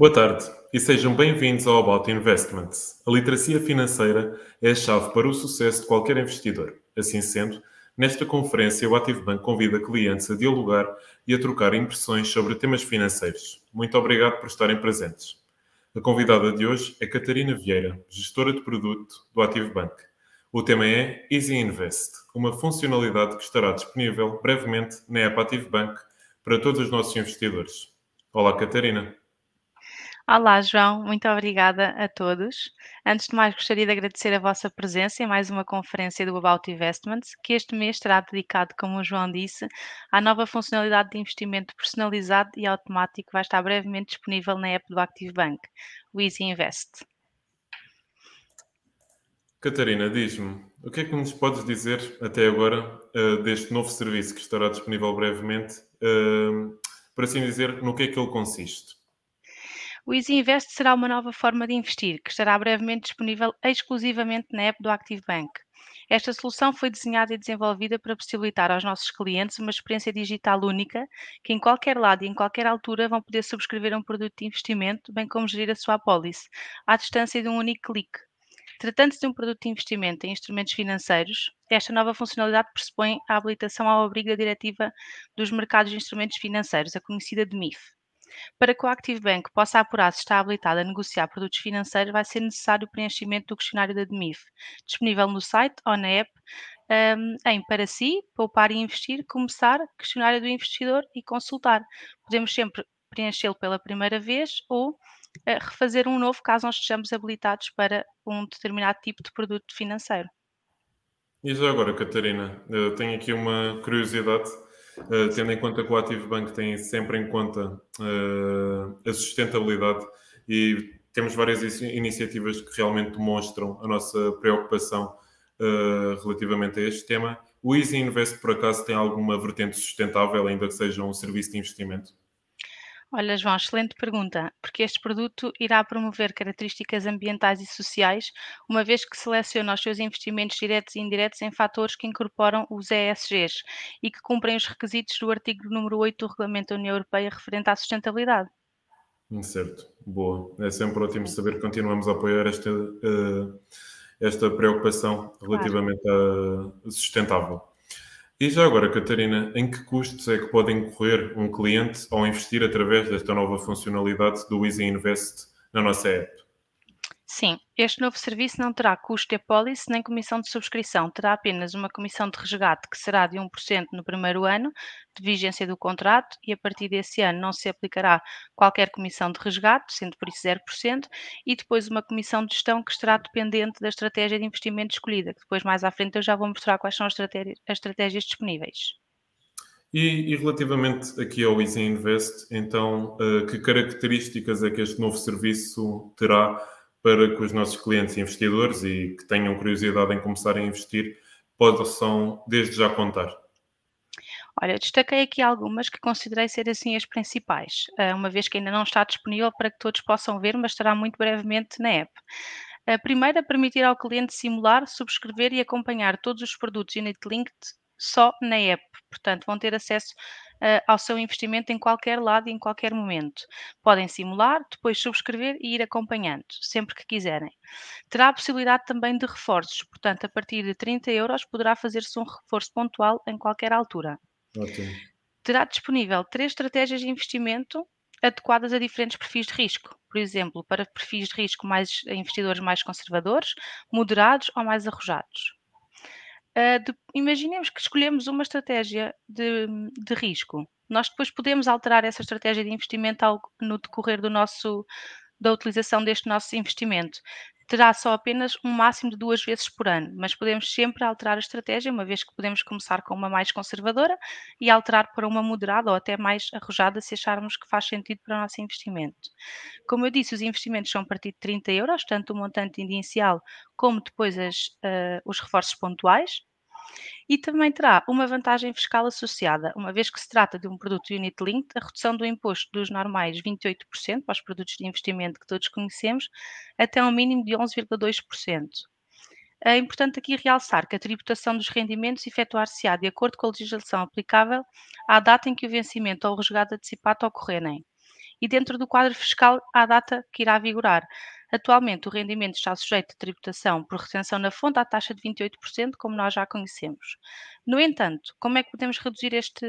Boa tarde e sejam bem-vindos ao About Investments. A literacia financeira é a chave para o sucesso de qualquer investidor. Assim sendo, nesta conferência o ActiveBank convida clientes a dialogar e a trocar impressões sobre temas financeiros. Muito obrigado por estarem presentes. A convidada de hoje é Catarina Vieira, gestora de produto do ActiveBank. O tema é Easy Invest, uma funcionalidade que estará disponível brevemente na app ActiveBank para todos os nossos investidores. Olá, Catarina. Olá, João, muito obrigada a todos. Antes de mais, gostaria de agradecer a vossa presença em mais uma conferência do About Investments, que este mês estará dedicado, como o João disse, à nova funcionalidade de investimento personalizado e automático que vai estar brevemente disponível na app do Active Bank, o Easy Invest. Catarina, diz-me, o que é que nos podes dizer até agora uh, deste novo serviço que estará disponível brevemente? Uh, eh, para assim dizer, no que é que ele consiste? O Easy Invest será uma nova forma de investir que estará brevemente disponível exclusivamente na app do Active Bank. Esta solução foi desenhada e desenvolvida para possibilitar aos nossos clientes uma experiência digital única que, em qualquer lado e em qualquer altura, vão poder subscrever um produto de investimento, bem como gerir a sua apólice, à distância de um único clique. Tratando-se de um produto de investimento em instrumentos financeiros, esta nova funcionalidade pressupõe a habilitação ao abrigo da Diretiva dos Mercados de Instrumentos Financeiros, a conhecida de MIF. Para que o Active Bank possa apurar se está habilitado a negociar produtos financeiros, vai ser necessário o preenchimento do questionário da DMIF, disponível no site ou na app um, em Para Si, Poupar e Investir, Começar, Questionário do Investidor e Consultar. Podemos sempre preenchê-lo pela primeira vez ou uh, refazer um novo caso nós estejamos habilitados para um determinado tipo de produto financeiro. E já agora, Catarina, eh, tenho aqui uma curiosidade eh, tendo em conta que o Ativo Bank tem sempre em conta uh, a sustentabilidade e temos várias iniciativas que realmente demonstram a nossa preocupação uh, relativamente a este tema. O Easy Invest, por acaso, tem alguma vertente sustentável, ainda que seja um serviço de investimento? Olha, João, excelente pergunta, porque este produto irá promover características ambientais e sociais, uma vez que seleciona os seus investimentos diretos e indiretos em fatores que incorporam os ESGs e que cumprem os requisitos do artigo número 8 do Regulamento da União Europeia referente à sustentabilidade. Hum, certo, boa. É sempre ótimo saber que continuamos a apoiar esta, eh, esta preocupação relativamente claro. a sustentável. E já agora, Catarina, em que custos é que pode incorrer um cliente ao investir através desta nova funcionalidade do Easy Invest na nossa app? Sim, este novo serviço não terá custo de apólice nem comissão de subscrição, terá apenas uma comissão de resgate que será de 1% no primeiro ano de vigência do contrato e a partir desse ano não se aplicará qualquer comissão de resgate, sendo por isso 0%, e depois uma comissão de gestão que estará dependente da estratégia de investimento escolhida, que depois mais à frente eu já vou mostrar quais são as estratégias, as estratégias disponíveis. E, e, relativamente aqui ao Easy Invest, então, uh, que características é que este novo serviço terá para que os nossos clientes e investidores e que tenham curiosidade em começar a investir possam desde já contar? Olha, destaquei aqui algumas que considerei ser assim as principais, eh, uma vez que ainda não está disponível para que todos possam ver, mas estará muito brevemente na app. A primeira, permitir ao cliente simular, subscrever e acompanhar todos os produtos e Unitlink só na app. Portanto, vão ter acesso uh, ao seu investimento em qualquer lado e em qualquer momento. Podem simular, depois subscrever e ir acompanhando, sempre que quiserem. Terá a possibilidade também de reforços, portanto, a partir de 30 euros poderá fazer-se um reforço pontual em qualquer altura. Ótimo. Terá disponível três estratégias de investimento adequadas a diferentes perfis de risco. Por exemplo, para perfis de risco mais investidores mais conservadores, moderados ou mais arrojados. Ah, de, imaginemos que escolhemos uma estratégia de, de, risco. Nós depois podemos alterar essa estratégia de investimento ao, no decorrer do nosso, da utilização deste nosso investimento. Terá só apenas um máximo de duas vezes por ano, mas podemos sempre alterar a estratégia, uma vez que podemos começar com uma mais conservadora e alterar para uma moderada ou até mais arrojada, se acharmos que faz sentido para o nosso investimento. Como eu disse, os investimentos são a partir de 30 euros, tanto o montante inicial como depois as, uh, os reforços pontuais e também terá uma vantagem fiscal associada, uma vez que se trata de um produto unit linked, a redução do imposto dos normais 28% para os produtos de investimento que todos conhecemos, até um mínimo de 11,2%. É importante aqui realçar que a tributação dos rendimentos efetuar-se-á de acordo com a legislação aplicável à data em que o vencimento ou o resgate antecipado ocorrerem e dentro do quadro fiscal à data que irá vigorar, Atualmente, o rendimento está sujeito a tributação por retenção na fonte à taxa de 28%, como nós já conhecemos. No entanto, como é que podemos reduzir este,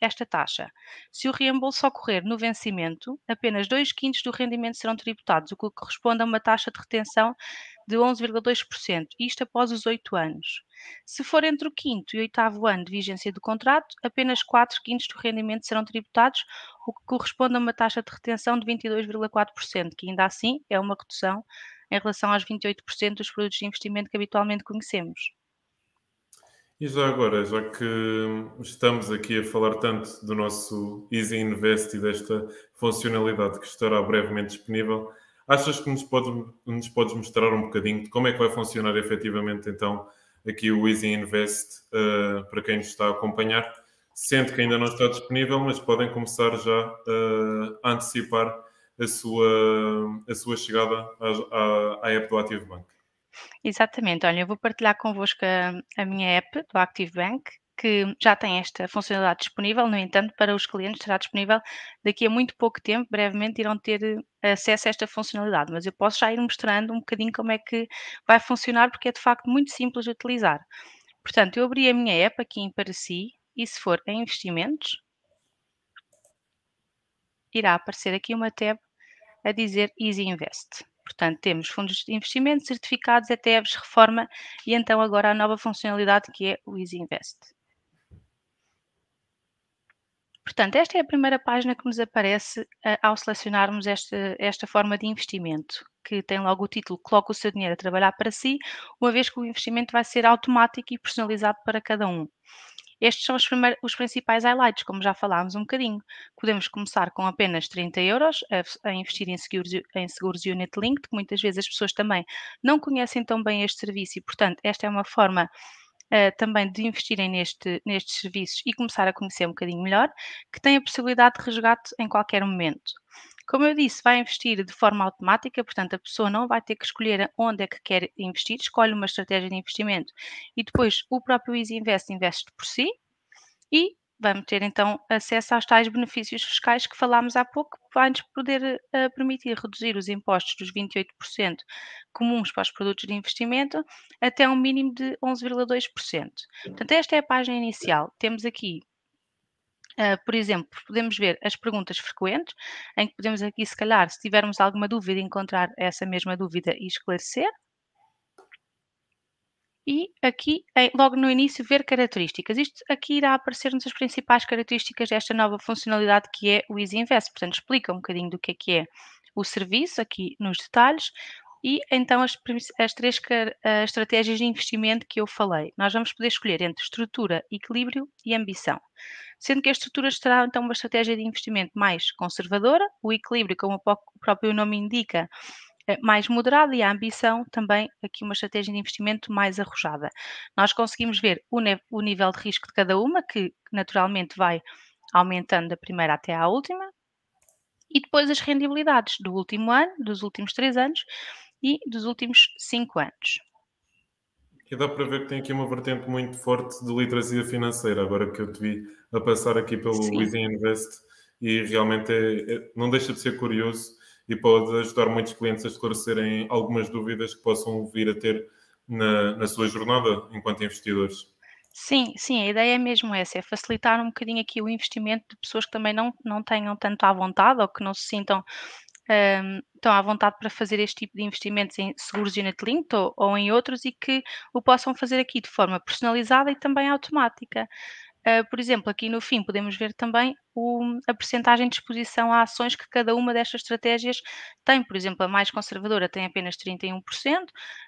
esta taxa? Se o reembolso ocorrer no vencimento, apenas 2 quintos do rendimento serão tributados, o que corresponde a uma taxa de retenção de 11,2%, isto após os 8 anos. Se for entre o quinto e oitavo ano de vigência do contrato, apenas 4 quintos do rendimento serão tributados, o que corresponde a uma taxa de retenção de 22,4%, que ainda assim é uma redução em relação aos 28% dos produtos de investimento que habitualmente conhecemos. E já agora, já que estamos aqui a falar tanto do nosso Easy Invest e desta funcionalidade que estará brevemente disponível, achas que nos, nos podes mostrar um bocadinho de como é que vai funcionar efetivamente então aqui o Easy Invest uh, para quem nos está a acompanhar. sinto que ainda não está disponível, mas podem começar já uh, a antecipar a sua, a sua chegada à, à, à app do Active Bank. Exatamente, olha, eu vou partilhar convosco a, a minha app do Active Bank que já tem esta funcionalidade disponível, no entanto, para os clientes será disponível daqui a muito pouco tempo, brevemente irão ter eh, acesso a esta funcionalidade, mas eu posso já ir mostrando um bocadinho como é que vai funcionar, porque é de facto muito simples de utilizar. Portanto, eu abri a minha app aqui em Pareci e se for em investimentos, irá aparecer aqui uma tab a dizer Easy Invest. Portanto, temos fundos de investimento, certificados, ETFs, reforma e então agora a nova funcionalidade que é o Easy Invest. Portanto, esta é a primeira página que nos aparece uh, ao selecionarmos esta, esta forma de investimento, que tem logo o título Coloque o seu dinheiro a trabalhar para si, uma vez que o investimento vai ser automático e personalizado para cada um. Estes são os, os principais highlights, como já falámos um bocadinho. Podemos começar com apenas 30 euros a, a investir em seguros, em seguros Unit Linked, que muitas vezes as pessoas também não conhecem tão bem este serviço e, portanto, esta é uma forma eh, também de investirem neste, nestes serviços e começar a conhecer um bocadinho melhor, que tem a possibilidade de resgate em qualquer momento. Como eu disse, vai investir de forma automática, portanto, a pessoa não vai ter que escolher onde é que quer investir, escolhe uma estratégia de investimento e depois o próprio Easy Invest investe por si, e vamos ter então acesso aos tais benefícios fiscais que falámos há pouco, para nos poder uh, permitir reduzir os impostos dos 28% comuns para os produtos de investimento até um mínimo de 11,2%. Portanto, esta é a página inicial. Temos aqui Uh, por exemplo, podemos ver as perguntas frequentes, em que podemos aqui, se calhar, se tivermos alguma dúvida, encontrar essa mesma dúvida e esclarecer e aqui, é, logo no início, ver características. Isto aqui irá aparecer-nos as principais características desta nova funcionalidade que é o Easy Invest. Portanto, explica um bocadinho do que é que é o serviço aqui nos detalhes e então as, as três as eh, estratégias de investimento que eu falei. Nós vamos poder escolher entre estrutura, equilíbrio e ambição. Sendo que a estrutura será então uma estratégia de investimento mais conservadora, o equilíbrio, como o próprio nome indica, eh, mais moderada e a ambição também aqui uma estratégia de investimento mais arrojada. Nós conseguimos ver o, o nível de risco de cada uma, que naturalmente vai aumentando da primeira até à última, e depois as rendibilidades do último ano, dos últimos três anos e dos últimos cinco anos. E dá para ver que tem aqui uma vertente muito forte de literacia financeira, agora que eu te vi a passar aqui pelo Within Invest, e realmente é, é, não deixa de ser curioso e pode ajudar muitos clientes a esclarecerem algumas dúvidas que possam vir a ter na, na sua jornada enquanto investidores. Sim, sim, a ideia é mesmo essa, é facilitar um bocadinho aqui o investimento de pessoas que também não, não tenham tanto à vontade ou que não se sintam um, estão à vontade para fazer este tipo de investimentos em seguros Unit ou, ou em outros e que o possam fazer aqui de forma personalizada e também automática. Uh, por exemplo, aqui no fim podemos ver também o, a percentagem de exposição a ações que cada uma destas estratégias tem. Por exemplo, a mais conservadora tem apenas 31%,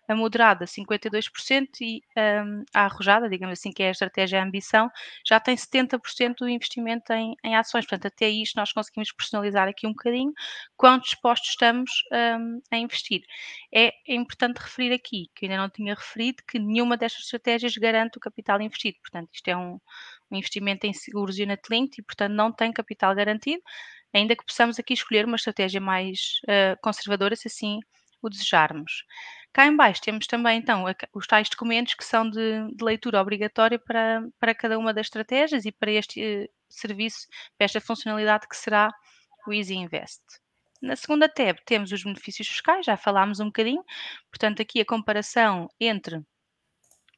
a moderada 52% e um, a arrojada, digamos assim, que é a estratégia a ambição, já tem 70% do investimento em, em, ações. Portanto, até isto nós conseguimos personalizar aqui um bocadinho Quanto dispostos estamos um, a investir. É, importante referir aqui, que ainda não tinha referido, que nenhuma destas estratégias garante o capital investido. Portanto, isto é um, um investimento em seguros e na e, portanto, não tem capital garantido, ainda que possamos aqui escolher uma estratégia mais uh, conservadora, se assim o desejarmos. Cá em baixo temos também, então, os tais documentos que são de, de leitura obrigatória para, para cada uma das estratégias e para este uh, serviço, para esta funcionalidade que será o Easy Invest. Na segunda tab temos os benefícios fiscais, já falámos um bocadinho, portanto, aqui a comparação entre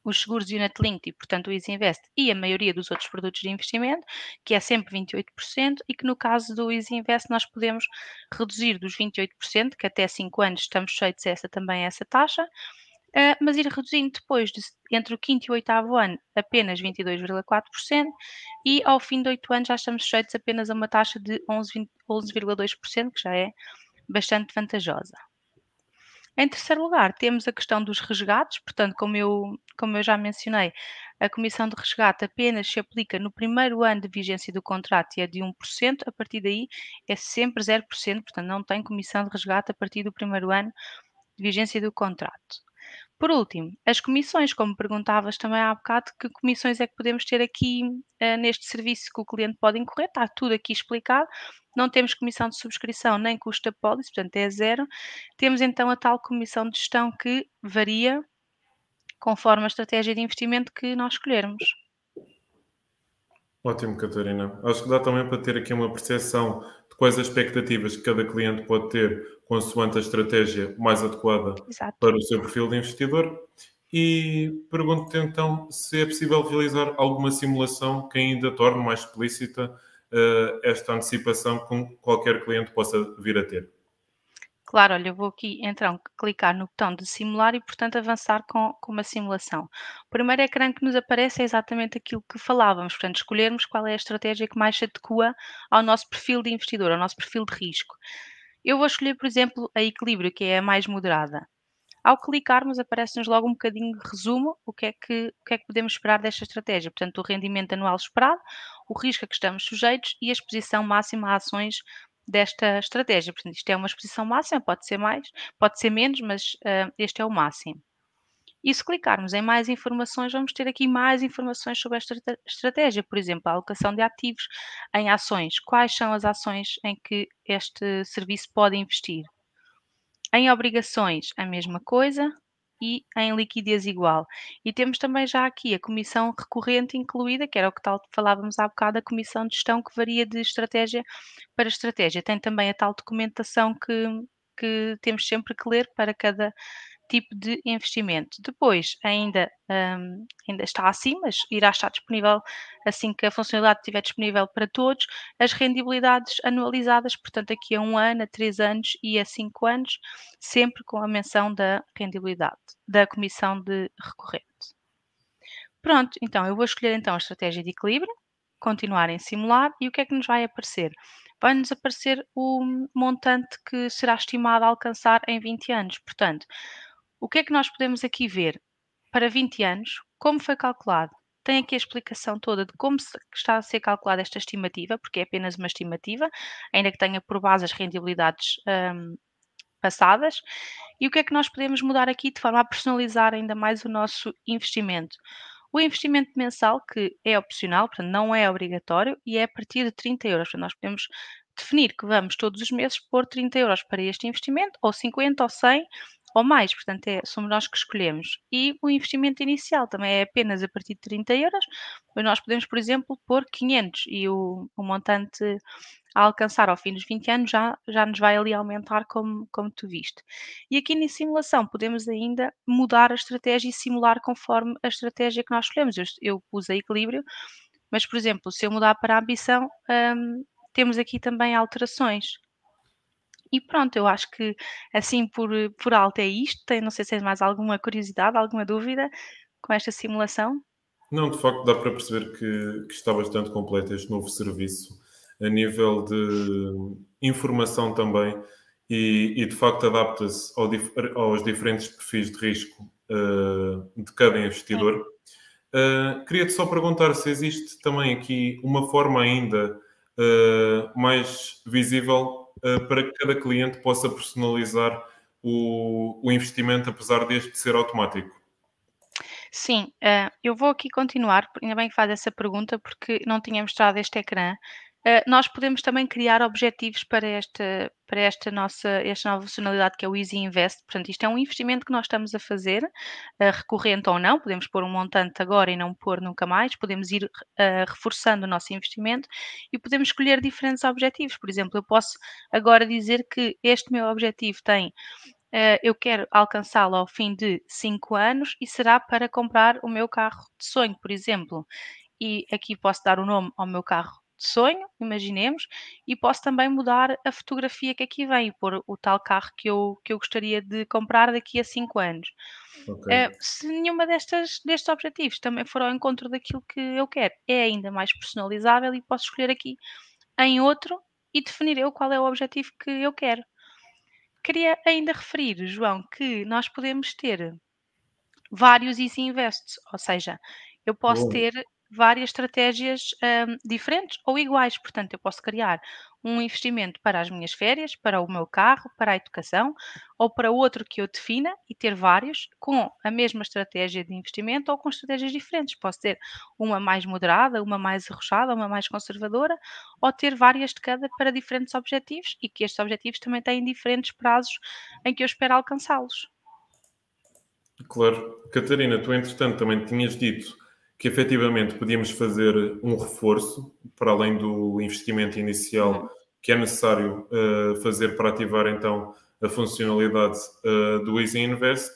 os seguros de Unit Linked e, tipo, portanto, o Easy Invest e a maioria dos outros produtos de investimento, que é sempre 28%, e que no caso do Easy Invest nós podemos reduzir dos 28%, que até 5 anos estamos sujeitos a essa, também a essa taxa, Uh, mas ir reduzindo depois, de, entre o quinto e o oitavo ano, apenas 22,4%, e ao fim de oito anos já estamos sujeitos apenas a uma taxa de 11,2%, 11, que já é bastante vantajosa. Em terceiro lugar, temos a questão dos resgates, portanto, como eu, como eu já mencionei, a comissão de resgate apenas se aplica no primeiro ano de vigência do contrato e é de 1%, a partir daí é sempre 0%, portanto, não tem comissão de resgate a partir do primeiro ano de vigência do contrato. Por último, as comissões, como perguntavas também há bocado, que comissões é que podemos ter aqui uh, neste serviço que o cliente pode incorrer? Está tudo aqui explicado. Não temos comissão de subscrição nem custo da pólice, portanto é zero. Temos então a tal comissão de gestão que varia conforme a estratégia de investimento que nós escolhermos. Ótimo, Catarina. Acho que dá também para ter aqui uma percepção quais as expectativas que cada cliente pode ter consoante a estratégia mais adequada Exato. para o seu perfil de investidor. E pergunto-te então se é possível realizar alguma simulação que ainda torne mais explícita uh, esta antecipação que qualquer cliente possa vir a ter. Claro, olha, eu vou aqui então clicar no botão de simular e, portanto, avançar com, com uma simulação. O primeiro ecrã que nos aparece é exatamente aquilo que falávamos, portanto, escolhermos qual é a estratégia que mais se adequa ao nosso perfil de investidor, ao nosso perfil de risco. Eu vou escolher, por exemplo, a equilíbrio, que é a mais moderada. Ao clicarmos, aparece-nos logo um bocadinho de resumo o que, é que, o que é que podemos esperar desta estratégia. Portanto, o rendimento anual esperado, o risco a que estamos sujeitos e a exposição máxima a ações desta estratégia. Portanto, isto é uma exposição máxima, pode ser mais, pode ser menos, mas uh, este é o máximo. E se clicarmos em mais informações, vamos ter aqui mais informações sobre esta estratégia, por exemplo, a alocação de ativos em ações. Quais são as ações em que este serviço pode investir? Em obrigações, a mesma coisa e em liquidez igual. E temos também já aqui a comissão recorrente incluída, que era o que tal falávamos há bocado, a comissão de gestão que varia de estratégia para estratégia. Tem também a tal documentação que, que temos sempre que ler para cada tipo de investimento. Depois, ainda, um, ainda está assim, mas irá estar disponível assim que a funcionalidade estiver disponível para todos, as rendibilidades anualizadas, portanto, aqui a um ano, a três anos e a cinco anos, sempre com a menção da rendibilidade, da comissão de recorrente. Pronto, então eu vou escolher então a estratégia de equilíbrio, continuar em simular e o que é que nos vai aparecer? Vai-nos aparecer o montante que será estimado a alcançar em 20 anos. Portanto, o que é que nós podemos aqui ver? Para 20 anos, como foi calculado? Tem aqui a explicação toda de como está a ser calculada esta estimativa, porque é apenas uma estimativa, ainda que tenha por base as rendibilidades um, passadas. E o que é que nós podemos mudar aqui de forma a personalizar ainda mais o nosso investimento? O investimento mensal, que é opcional, portanto, não é obrigatório, e é a partir de 30 euros. Portanto, nós podemos definir que vamos todos os meses pôr 30 euros para este investimento, ou 50 ou 100, ou mais, portanto é, somos nós que escolhemos. E o investimento inicial também é apenas a partir de 30 euros, mas nós podemos, por exemplo, pôr 500 e o, o montante a alcançar ao fim dos 20 anos já, já nos vai ali aumentar, como, como tu viste. E aqui na simulação podemos ainda mudar a estratégia e simular conforme a estratégia que nós escolhemos. Eu, eu pus a equilíbrio, mas, por exemplo, se eu mudar para a ambição, hum, temos aqui também alterações. E pronto, eu acho que assim por, por alto é isto. Tem, não sei se tens mais alguma curiosidade, alguma dúvida com esta simulação. Não, de facto dá para perceber que, que está bastante completo este novo serviço a nível de informação também e, e de facto adapta-se ao aos diferentes perfis de risco uh, de cada investidor. Uh, eh, Queria-te só perguntar se existe também aqui uma forma ainda uh, mais visível eh, para que cada cliente possa personalizar o, o investimento, apesar deste ser automático? Sim, eh, eu vou aqui continuar, ainda bem que faz essa pergunta, porque não tinha mostrado este ecrã, eh, nós podemos também criar objetivos para esta, para esta nossa esta nova funcionalidade que é o Easy Invest. Portanto, isto é um investimento que nós estamos a fazer, eh, recorrente ou não, podemos pôr um montante agora e não pôr nunca mais, podemos ir uh, reforçando o nosso investimento e podemos escolher diferentes objetivos. Por exemplo, eu posso agora dizer que este meu objetivo tem eu quero alcançá-lo ao fim de 5 anos e será para comprar o meu carro de sonho, por exemplo. E aqui posso dar o nome ao meu carro de sonho, imaginemos, e posso também mudar a fotografia que aqui vem e pôr o tal carro que eu, que eu gostaria de comprar daqui a 5 anos. Okay. Uh, se nenhuma destas, destes objetivos também for ao encontro daquilo que eu quero, é ainda mais personalizável e posso escolher aqui em outro e definir eu qual é o objetivo que eu quero. Queria ainda referir, João, que nós podemos ter vários Easy Invests, ou seja, eu posso Bom. ter várias estratégias um, diferentes ou iguais. Portanto, eu posso criar um investimento para as minhas férias, para o meu carro, para a educação ou para outro que eu defina e ter vários com a mesma estratégia de investimento ou com estratégias diferentes. Posso ter uma mais moderada, uma mais arrochada, uma mais conservadora ou ter várias de cada para diferentes objetivos e que estes objetivos também têm diferentes prazos em que eu espero alcançá-los. Claro. Catarina, tu entretanto também tinhas dito que efetivamente podíamos fazer um reforço para além do investimento inicial que é necessário uh, fazer para ativar então a funcionalidade uh, do Easy Invest.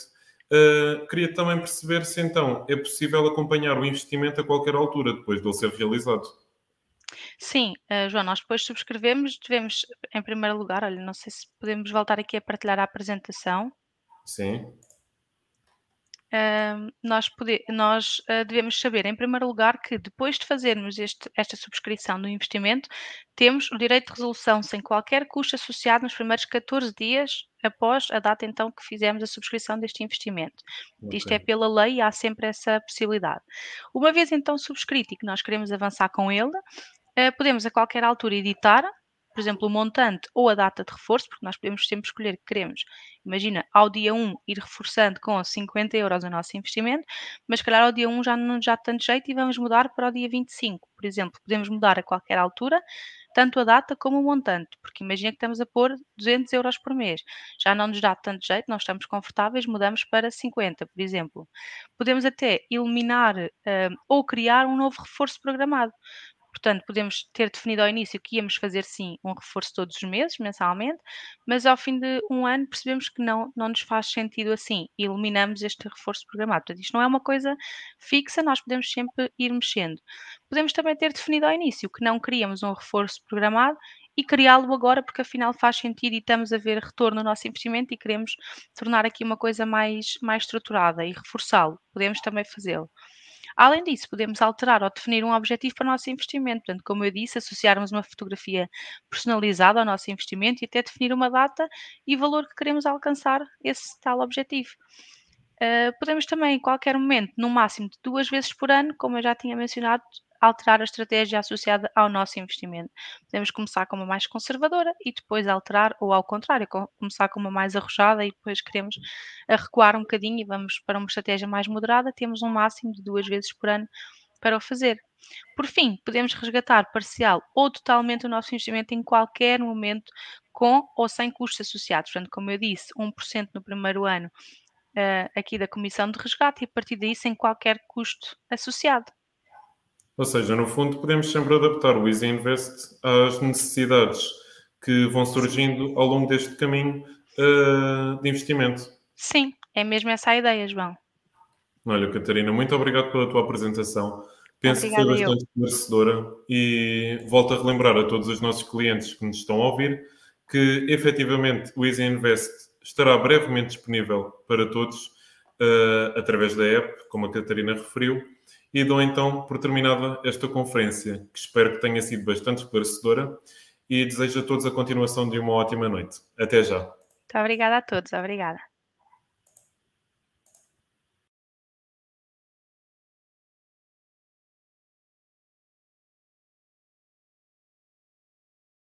Uh, queria também perceber se então é possível acompanhar o investimento a qualquer altura depois dele ser realizado. Sim, uh, João, nós depois subscrevemos, devemos, em primeiro lugar, olha, não sei se podemos voltar aqui a partilhar a apresentação. Sim nós, poder, nós ah, devemos saber, em primeiro lugar, que depois de fazermos este, esta subscrição do investimento, temos o direito de resolução sem qualquer custo associado nos primeiros 14 dias após a data então que fizemos a subscrição deste investimento. Okay. Isto é pela lei e há sempre essa possibilidade. Uma vez então subscrito e que nós queremos avançar com ele, ah, podemos a qualquer altura editar por exemplo, o montante ou a data de reforço, porque nós podemos sempre escolher que queremos. Imagina, ao dia 1 ir reforçando com 50 euros o nosso investimento, mas se calhar ao dia 1 já não já tanto jeito e vamos mudar para o dia 25, por exemplo. Podemos mudar a qualquer altura, tanto a data como o montante, porque imagina que estamos a pôr 200 euros por mês. Já não nos dá tanto jeito, nós estamos confortáveis, mudamos para 50, por exemplo. Podemos até eliminar um, eh, ou criar um novo reforço programado. Portanto, podemos ter definido ao início que íamos fazer sim um reforço todos os meses, mensalmente, mas ao fim de um ano percebemos que não, não nos faz sentido assim e eliminamos este reforço programado. Portanto, isto não é uma coisa fixa, nós podemos sempre ir mexendo. Podemos também ter definido ao início que não queríamos um reforço programado e criá-lo agora, porque afinal faz sentido e estamos a ver retorno no nosso investimento e queremos tornar aqui uma coisa mais, mais estruturada e reforçá-lo. Podemos também fazê-lo. Além disso, podemos alterar ou definir um objetivo para o nosso investimento. Portanto, como eu disse, associarmos uma fotografia personalizada ao nosso investimento e até definir uma data e valor que queremos alcançar esse tal objetivo. Uh, podemos também, em qualquer momento, no máximo de duas vezes por ano, como eu já tinha mencionado, alterar a estratégia associada ao nosso investimento. Podemos começar com uma mais conservadora e depois alterar, ou ao contrário, começar com uma mais arrojada e depois queremos eh, recuar um bocadinho e vamos para uma estratégia mais moderada. Temos um máximo de duas vezes por ano para o fazer. Por fim, podemos resgatar parcial ou totalmente o nosso investimento em qualquer momento, com ou sem custos associados. Portanto, como eu disse, 1% no primeiro ano uh, aqui da comissão de resgate e a partir daí sem qualquer custo associado. Ou seja, no fundo, podemos sempre adaptar o Easy Invest às necessidades que vão surgindo ao longo deste caminho uh, de investimento. Sim, é mesmo essa a ideia, João. Olha, Catarina, muito obrigado pela tua apresentação. Penso Obrigada que foi bastante esclarecedora e volto a relembrar a todos os nossos clientes que nos estão a ouvir que efetivamente o Easy Invest estará brevemente disponível para todos uh, através da app, como a Catarina referiu e dou então por terminada esta conferência, que espero que tenha sido bastante esclarecedora e desejo a todos a continuação de uma ótima noite. Até já. Muito obrigada a todos. Obrigada.